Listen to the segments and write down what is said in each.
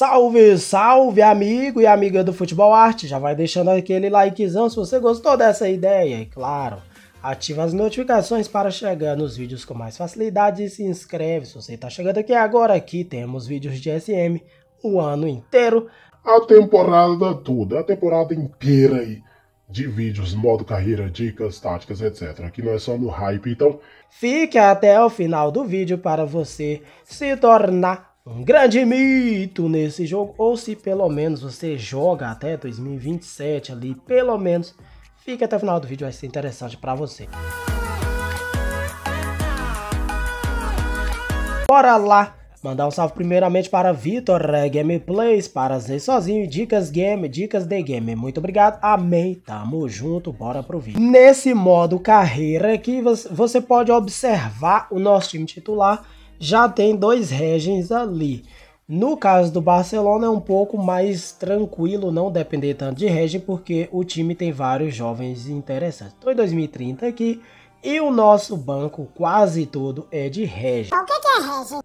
Salve, salve, amigo e amiga do Futebol Arte! Já vai deixando aquele likezão se você gostou dessa ideia. E claro, ativa as notificações para chegar nos vídeos com mais facilidade e se inscreve. Se você está chegando aqui agora, aqui temos vídeos de SM o ano inteiro. A temporada toda, a temporada inteira aí de vídeos, modo carreira, dicas, táticas, etc. Aqui não é só no hype, então. Fique até o final do vídeo para você se tornar um grande mito nesse jogo, ou se pelo menos você joga até 2027 ali, pelo menos, fica até o final do vídeo, vai ser interessante para você. Bora lá! Mandar um salve primeiramente para Vitor Gameplays, para Zé Sozinho, Dicas Game, Dicas de Game. Muito obrigado, amém, tamo junto, bora pro vídeo. Nesse modo carreira aqui, você pode observar o nosso time titular já tem dois regens ali. No caso do Barcelona é um pouco mais tranquilo não depender tanto de regem, porque o time tem vários jovens interessantes. Estou em 2030 aqui e o nosso banco quase todo é de regem. O que, é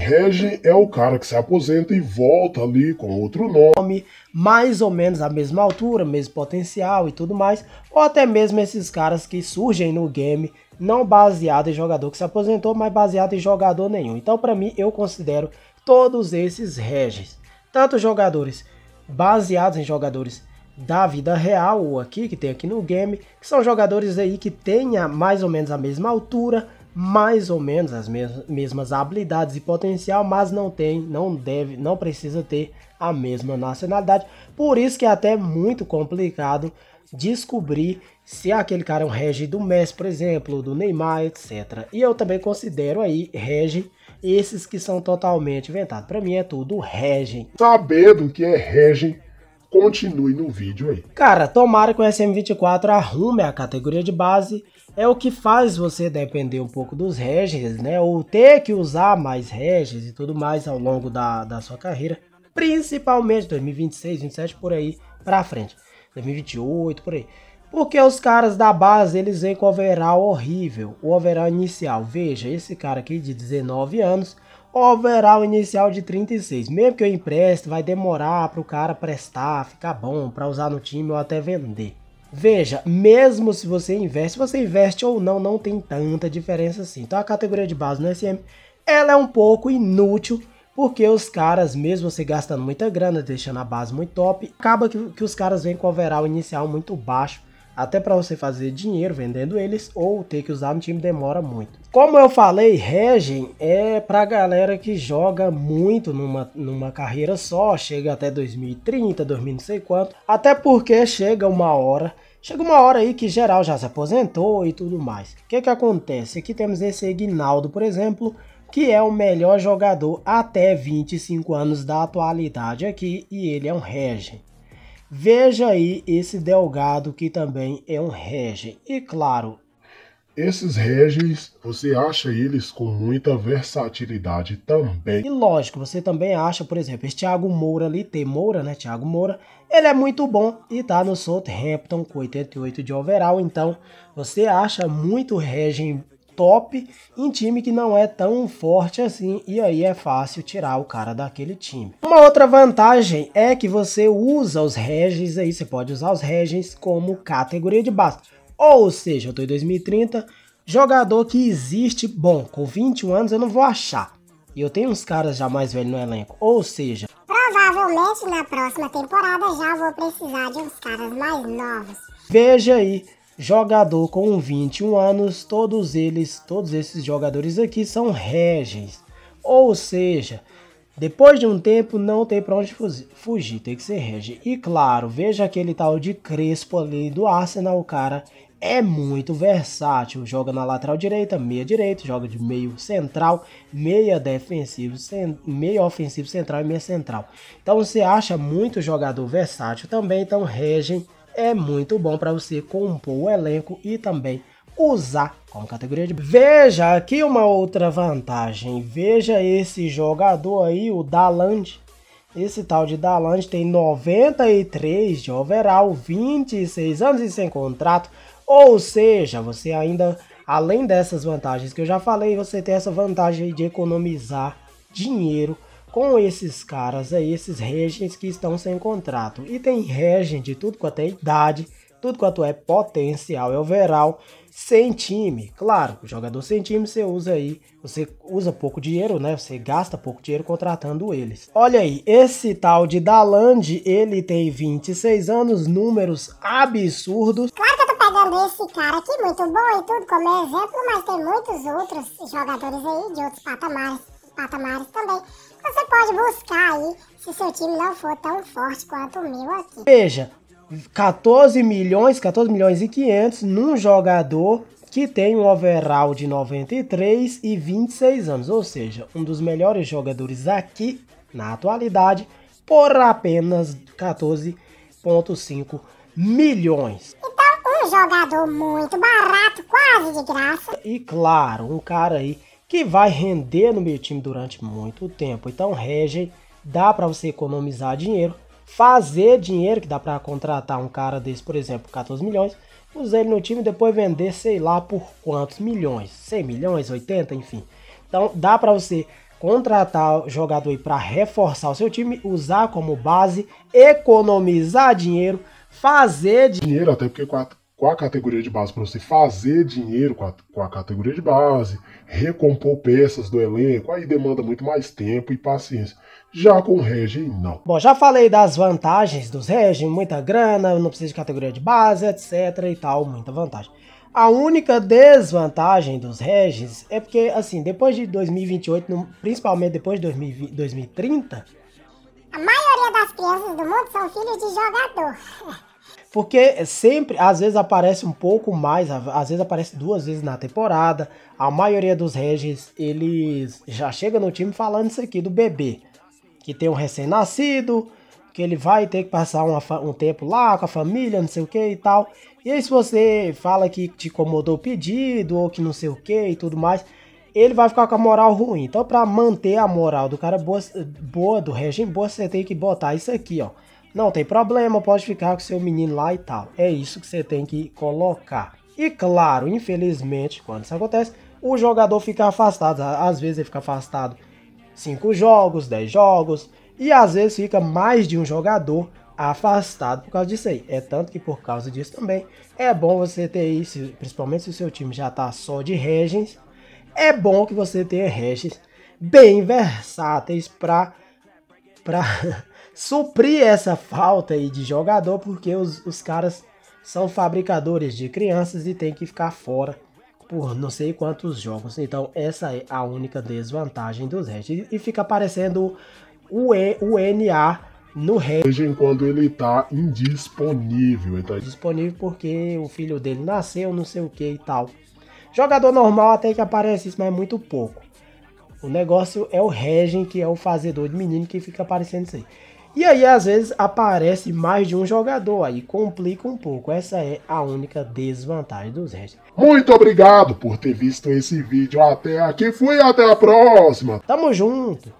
regem? Regem é o cara que se aposenta e volta ali com outro nome. Mais ou menos a mesma altura, mesmo potencial e tudo mais. Ou até mesmo esses caras que surgem no game não baseado em jogador que se aposentou, mas baseado em jogador nenhum. Então, para mim, eu considero todos esses reges, tanto jogadores baseados em jogadores da vida real ou aqui que tem aqui no game, que são jogadores aí que tenha mais ou menos a mesma altura, mais ou menos as mesmas habilidades e potencial, mas não tem, não deve, não precisa ter a mesma nacionalidade. Por isso que é até muito complicado descobrir se aquele cara é um regi do Messi, por exemplo, do Neymar, etc. E eu também considero aí regi esses que são totalmente inventados. Para mim é tudo regi. Sabendo que é regi, continue no vídeo aí. Cara, tomara que o SM24 arrume a categoria de base. É o que faz você depender um pouco dos regis, né? Ou ter que usar mais regis e tudo mais ao longo da, da sua carreira. Principalmente 2026, 2027, por aí pra frente. 2028, por aí. Porque os caras da base, eles vêm com overall horrível. O overall inicial, veja, esse cara aqui de 19 anos, overall inicial de 36. Mesmo que eu empreste, vai demorar para o cara prestar, ficar bom, para usar no time ou até vender. Veja, mesmo se você investe, se você investe ou não, não tem tanta diferença assim. Então a categoria de base no SM, ela é um pouco inútil porque os caras, mesmo se gastando muita grana, deixando a base muito top, acaba que, que os caras vêm com o overall inicial muito baixo. Até para você fazer dinheiro vendendo eles ou ter que usar no time demora muito. Como eu falei, Regen é para galera que joga muito numa, numa carreira só, chega até 2030, 2000 não sei quanto. Até porque chega uma hora Chega uma hora aí que geral já se aposentou e tudo mais. O que que acontece? Aqui temos esse Ignaldo, por exemplo, que é o melhor jogador até 25 anos da atualidade aqui e ele é um regen Veja aí esse Delgado que também é um regen E claro, esses regens você acha eles com muita versatilidade também. E lógico, você também acha, por exemplo, esse Thiago Moura ali, tem Moura, né, Thiago Moura, ele é muito bom e tá no Southampton com 88 de overall, então você acha muito regen top em time que não é tão forte assim e aí é fácil tirar o cara daquele time. Uma outra vantagem é que você usa os regens aí, você pode usar os regens como categoria de base. Ou seja, eu tô em 2030, jogador que existe, bom, com 21 anos eu não vou achar. E eu tenho uns caras já mais velhos no elenco, ou seja... Provavelmente na próxima temporada já vou precisar de uns caras mais novos. Veja aí jogador com 21 anos, todos eles, todos esses jogadores aqui são regens. Ou seja, depois de um tempo não tem para onde fugir, tem que ser rege. E claro, veja aquele tal de Crespo ali do Arsenal, o cara é muito versátil, joga na lateral direita, meia direita, joga de meio central, meia defensivo, meio ofensivo central e meia central. Então você acha muito jogador versátil também, então regem é muito bom para você compor o elenco e também usar como categoria de. Veja aqui uma outra vantagem. Veja esse jogador aí, o Daland. Esse tal de Daland tem 93 de overall, 26 anos e sem contrato. Ou seja, você ainda, além dessas vantagens que eu já falei, você tem essa vantagem de economizar dinheiro com esses caras aí, esses regens que estão sem contrato. E tem regem de tudo quanto é idade, tudo quanto é potencial é overall, sem time. Claro, jogador sem time você usa aí, você usa pouco dinheiro, né? Você gasta pouco dinheiro contratando eles. Olha aí, esse tal de Daland, ele tem 26 anos, números absurdos. Claro que eu tô pegando esse cara aqui muito bom e tudo como exemplo, mas tem muitos outros jogadores aí de outros patamares patamares também. Então, você pode buscar aí se seu time não for tão forte quanto o meu aqui. Veja, 14 milhões, 14 milhões e 500 num jogador que tem um overall de 93 e 26 anos, ou seja, um dos melhores jogadores aqui na atualidade por apenas 14.5 milhões. Então, um jogador muito barato, quase de graça. E claro, um cara aí que vai render no meu time durante muito tempo. Então, Regem, dá para você economizar dinheiro, fazer dinheiro, que dá para contratar um cara desse, por exemplo, 14 milhões, usar ele no time e depois vender, sei lá, por quantos milhões, 100 milhões, 80, enfim. Então, dá para você contratar jogador aí para reforçar o seu time, usar como base, economizar dinheiro, fazer dinheiro, até porque 4 com a categoria de base, para você fazer dinheiro com a, com a, categoria de base, recompor peças do elenco, aí demanda muito mais tempo e paciência. Já com o Regi, não. Bom, já falei das vantagens dos Regi, muita grana, não precisa de categoria de base, etc e tal, muita vantagem. A única desvantagem dos Regis é porque, assim, depois de 2028, principalmente depois de 2030... A maioria das crianças do mundo são filhos de jogador. Porque sempre, às vezes aparece um pouco mais, às vezes aparece duas vezes na temporada. A maioria dos Regis, eles já chega no time falando isso aqui do bebê. Que tem um recém-nascido, que ele vai ter que passar uma, um tempo lá com a família, não sei o que e tal. E aí, se você fala que te incomodou o pedido ou que não sei o que e tudo mais, ele vai ficar com a moral ruim. Então, para manter a moral do cara boa, boa do regime é boa, você tem que botar isso aqui, ó. Não tem problema, pode ficar com seu menino lá e tal. É isso que você tem que colocar. E claro, infelizmente, quando isso acontece, o jogador fica afastado. Às vezes ele fica afastado 5 jogos, 10 jogos, e às vezes fica mais de um jogador afastado por causa disso aí. É tanto que por causa disso também é bom você ter isso, principalmente se o seu time já tá só de regens, é bom que você tenha regens bem versáteis para para suprir essa falta aí de jogador, porque os, os caras são fabricadores de crianças e tem que ficar fora por não sei quantos jogos. Então essa é a única desvantagem dos Reds. E fica aparecendo o, e, o NA no Regen quando ele tá indisponível. Então... Disponível porque o filho dele nasceu, não sei o que e tal. Jogador normal até que aparece isso, mas muito pouco. O negócio é o Regen, que é o fazedor de menino que fica aparecendo isso aí. E aí, às vezes, aparece mais de um jogador, aí complica um pouco. Essa é a única desvantagem dos restos. Muito obrigado por ter visto esse vídeo até aqui. Fui até a próxima. Tamo junto.